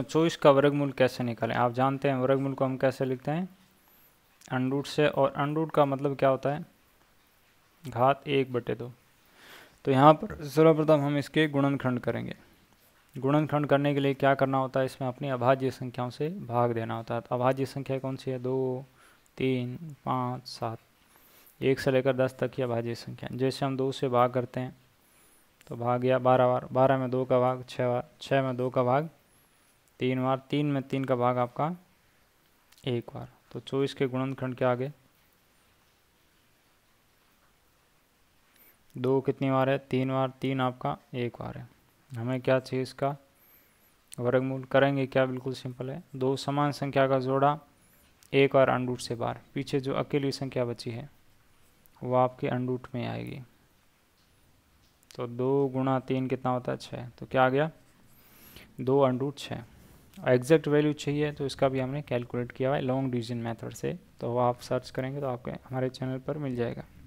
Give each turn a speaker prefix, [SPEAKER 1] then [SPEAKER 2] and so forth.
[SPEAKER 1] चौबीस का वर्गमूल कैसे निकालें आप जानते हैं वर्गमूल को हम कैसे लिखते हैं अनरूट से और अनरूट का मतलब क्या होता है घात एक बटे दो तो यहाँ पर सर्वप्रथम हम इसके गुणनखंड करेंगे गुणनखंड करने के लिए क्या करना होता है इसमें अपनी अभाज्य संख्याओं से भाग देना होता है तो अभाज्य संख्या कौन सी है दो तीन पाँच सात एक से लेकर दस तक की अभाज्य संख्या जैसे हम दो से भाग करते हैं तो भाग गया बारह बार बारह में दो का भाग छः बार छः में दो का भाग तीन बार तीन में तीन का भाग आपका एक बार तो चौबीस के गुणनखंड के आगे दो कितनी बार है तीन बार तीन आपका एक बार है हमें क्या चाहिए इसका वर्गमूल करेंगे क्या बिल्कुल सिंपल है दो समान संख्या का जोड़ा एक बार अंडूट से बार पीछे जो अकेली संख्या बची है वो आपके अंडूट में आएगी तो दो गुणा तीन कितना होता है छः तो क्या आ गया दो अंडूट छः एग्जैक्ट वैल्यू चाहिए तो इसका भी हमने कैलकुलेट किया हुआ है लॉन्ग डिवीजन मेथड से तो आप सर्च करेंगे तो आपके हमारे चैनल पर मिल जाएगा